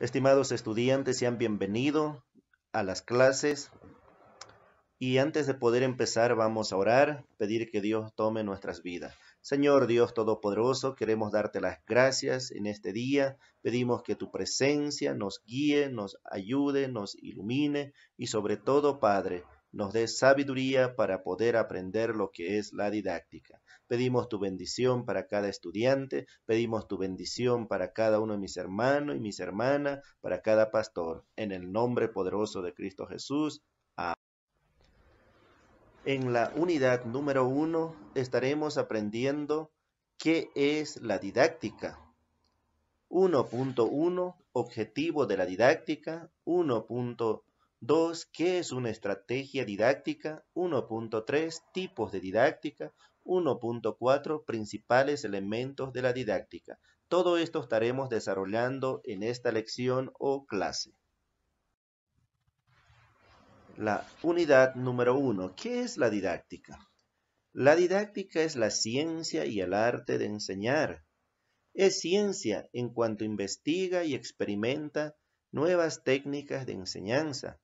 Estimados estudiantes, sean bienvenidos a las clases. Y antes de poder empezar, vamos a orar, pedir que Dios tome nuestras vidas. Señor Dios Todopoderoso, queremos darte las gracias en este día. Pedimos que tu presencia nos guíe, nos ayude, nos ilumine y sobre todo, Padre, nos des sabiduría para poder aprender lo que es la didáctica. Pedimos tu bendición para cada estudiante, pedimos tu bendición para cada uno de mis hermanos y mis hermanas, para cada pastor, en el nombre poderoso de Cristo Jesús. Amén. En la unidad número uno estaremos aprendiendo qué es la didáctica. 1.1 Objetivo de la didáctica. 1. 2. ¿Qué es una estrategia didáctica? 1.3. Tipos de didáctica. 1.4. Principales elementos de la didáctica. Todo esto estaremos desarrollando en esta lección o clase. La unidad número 1. ¿Qué es la didáctica? La didáctica es la ciencia y el arte de enseñar. Es ciencia en cuanto investiga y experimenta nuevas técnicas de enseñanza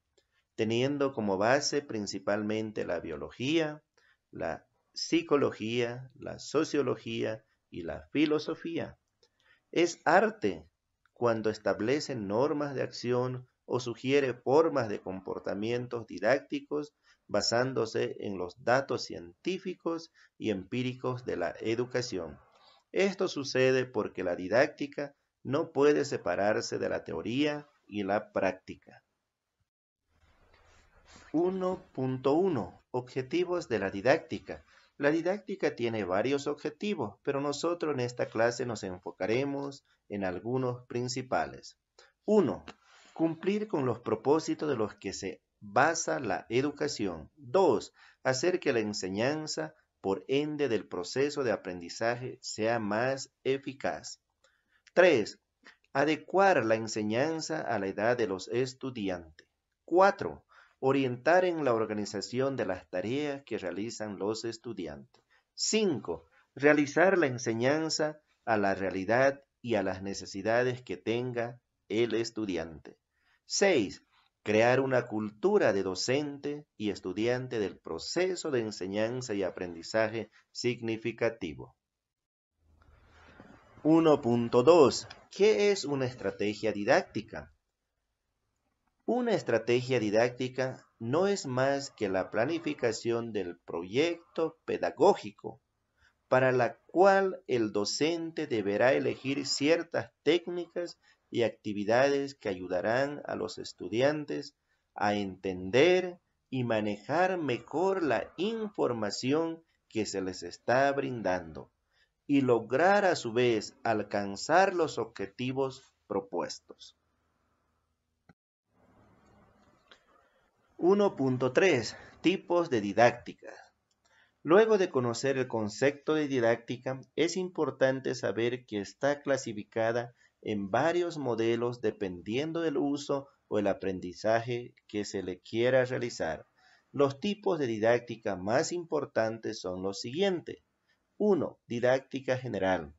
teniendo como base principalmente la biología, la psicología, la sociología y la filosofía. Es arte cuando establece normas de acción o sugiere formas de comportamientos didácticos basándose en los datos científicos y empíricos de la educación. Esto sucede porque la didáctica no puede separarse de la teoría y la práctica. 1.1 Objetivos de la didáctica. La didáctica tiene varios objetivos, pero nosotros en esta clase nos enfocaremos en algunos principales. 1. Cumplir con los propósitos de los que se basa la educación. 2. Hacer que la enseñanza, por ende del proceso de aprendizaje, sea más eficaz. 3. Adecuar la enseñanza a la edad de los estudiantes. 4 orientar en la organización de las tareas que realizan los estudiantes. 5. Realizar la enseñanza a la realidad y a las necesidades que tenga el estudiante. 6. Crear una cultura de docente y estudiante del proceso de enseñanza y aprendizaje significativo. 1.2. ¿Qué es una estrategia didáctica? Una estrategia didáctica no es más que la planificación del proyecto pedagógico para la cual el docente deberá elegir ciertas técnicas y actividades que ayudarán a los estudiantes a entender y manejar mejor la información que se les está brindando y lograr a su vez alcanzar los objetivos propuestos. 1.3 Tipos de didáctica. Luego de conocer el concepto de didáctica, es importante saber que está clasificada en varios modelos dependiendo del uso o el aprendizaje que se le quiera realizar. Los tipos de didáctica más importantes son los siguientes. 1. Didáctica general.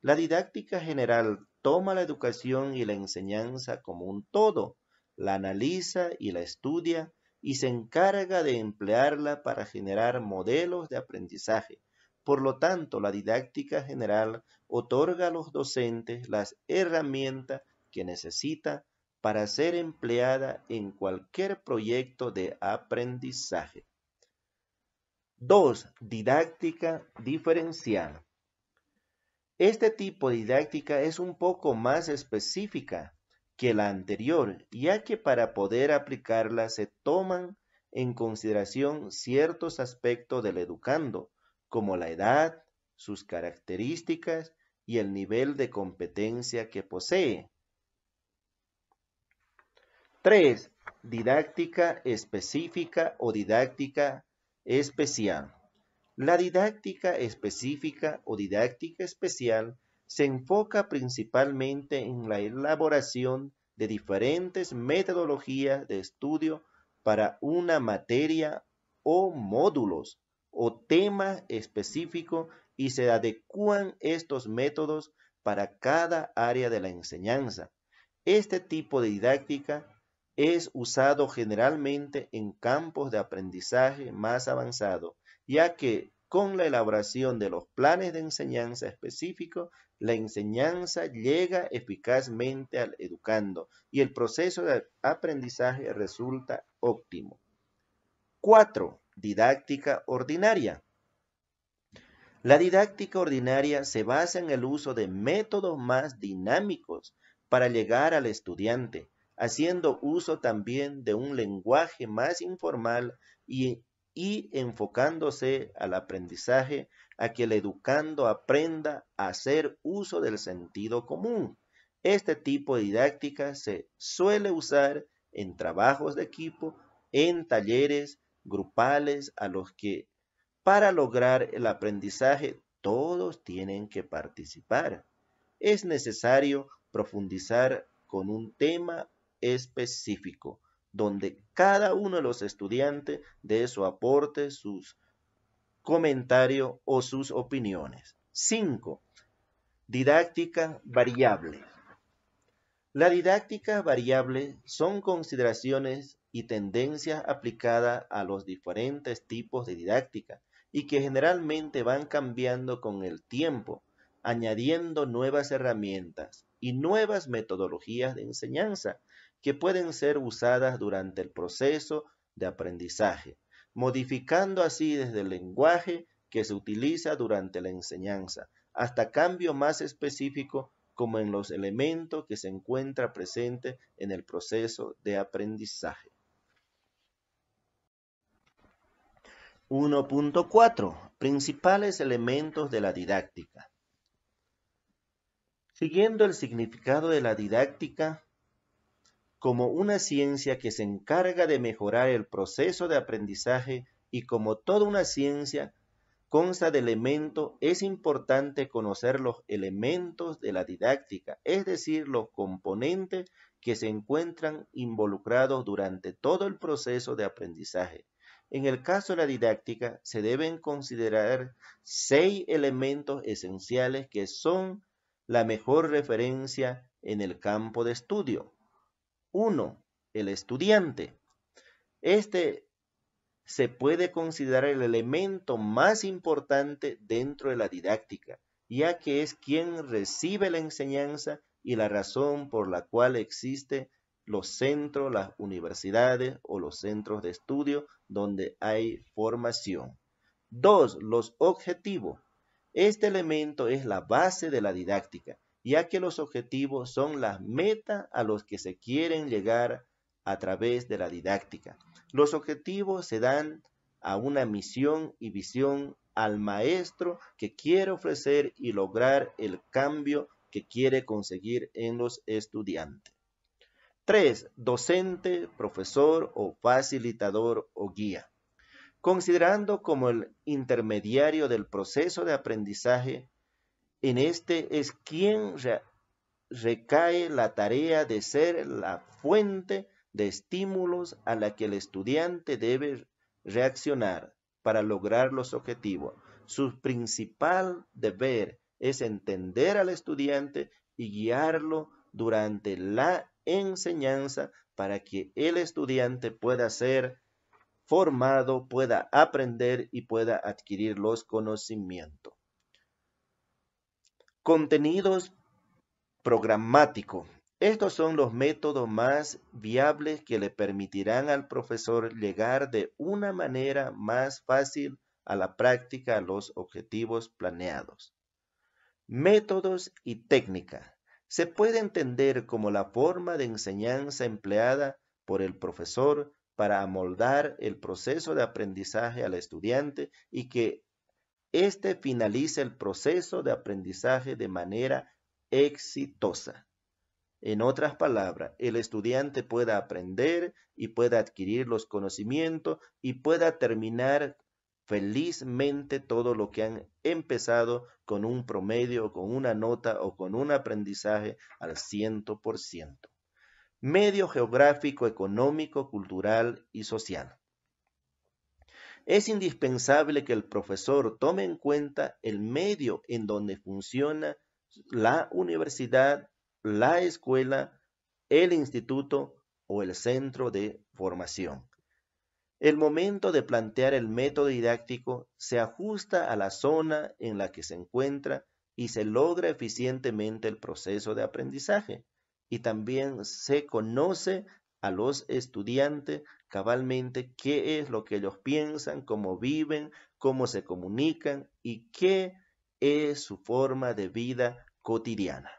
La didáctica general toma la educación y la enseñanza como un todo, la analiza y la estudia y se encarga de emplearla para generar modelos de aprendizaje. Por lo tanto, la didáctica general otorga a los docentes las herramientas que necesita para ser empleada en cualquier proyecto de aprendizaje. 2. Didáctica diferencial. Este tipo de didáctica es un poco más específica que la anterior, ya que para poder aplicarla se toman en consideración ciertos aspectos del educando, como la edad, sus características y el nivel de competencia que posee. 3. Didáctica específica o didáctica especial. La didáctica específica o didáctica especial se enfoca principalmente en la elaboración de diferentes metodologías de estudio para una materia o módulos o tema específico y se adecúan estos métodos para cada área de la enseñanza. Este tipo de didáctica es usado generalmente en campos de aprendizaje más avanzado, ya que con la elaboración de los planes de enseñanza específicos la enseñanza llega eficazmente al educando y el proceso de aprendizaje resulta óptimo. 4. Didáctica ordinaria. La didáctica ordinaria se basa en el uso de métodos más dinámicos para llegar al estudiante, haciendo uso también de un lenguaje más informal y y enfocándose al aprendizaje a que el educando aprenda a hacer uso del sentido común. Este tipo de didáctica se suele usar en trabajos de equipo, en talleres grupales a los que para lograr el aprendizaje todos tienen que participar. Es necesario profundizar con un tema específico donde cada uno de los estudiantes dé su aporte, sus comentarios o sus opiniones. 5. Didáctica variable. La didáctica variable son consideraciones y tendencias aplicadas a los diferentes tipos de didáctica y que generalmente van cambiando con el tiempo, añadiendo nuevas herramientas y nuevas metodologías de enseñanza que pueden ser usadas durante el proceso de aprendizaje, modificando así desde el lenguaje que se utiliza durante la enseñanza hasta cambio más específico como en los elementos que se encuentra presente en el proceso de aprendizaje. 1.4. Principales elementos de la didáctica. Siguiendo el significado de la didáctica, como una ciencia que se encarga de mejorar el proceso de aprendizaje y como toda una ciencia consta de elementos, es importante conocer los elementos de la didáctica, es decir, los componentes que se encuentran involucrados durante todo el proceso de aprendizaje. En el caso de la didáctica, se deben considerar seis elementos esenciales que son la mejor referencia en el campo de estudio. 1. El estudiante. Este se puede considerar el elemento más importante dentro de la didáctica, ya que es quien recibe la enseñanza y la razón por la cual existen los centros, las universidades o los centros de estudio donde hay formación. 2. Los objetivos. Este elemento es la base de la didáctica ya que los objetivos son las metas a los que se quieren llegar a través de la didáctica. Los objetivos se dan a una misión y visión al maestro que quiere ofrecer y lograr el cambio que quiere conseguir en los estudiantes. 3. Docente, profesor o facilitador o guía. Considerando como el intermediario del proceso de aprendizaje, en este es quien recae la tarea de ser la fuente de estímulos a la que el estudiante debe reaccionar para lograr los objetivos. Su principal deber es entender al estudiante y guiarlo durante la enseñanza para que el estudiante pueda ser formado, pueda aprender y pueda adquirir los conocimientos. Contenidos programático. Estos son los métodos más viables que le permitirán al profesor llegar de una manera más fácil a la práctica a los objetivos planeados. Métodos y técnica. Se puede entender como la forma de enseñanza empleada por el profesor para amoldar el proceso de aprendizaje al estudiante y que este finaliza el proceso de aprendizaje de manera exitosa. En otras palabras, el estudiante pueda aprender y pueda adquirir los conocimientos y pueda terminar felizmente todo lo que han empezado con un promedio, con una nota o con un aprendizaje al 100%. Medio geográfico, económico, cultural y social es indispensable que el profesor tome en cuenta el medio en donde funciona la universidad, la escuela, el instituto o el centro de formación. El momento de plantear el método didáctico se ajusta a la zona en la que se encuentra y se logra eficientemente el proceso de aprendizaje y también se conoce a los estudiantes cabalmente qué es lo que ellos piensan, cómo viven, cómo se comunican y qué es su forma de vida cotidiana.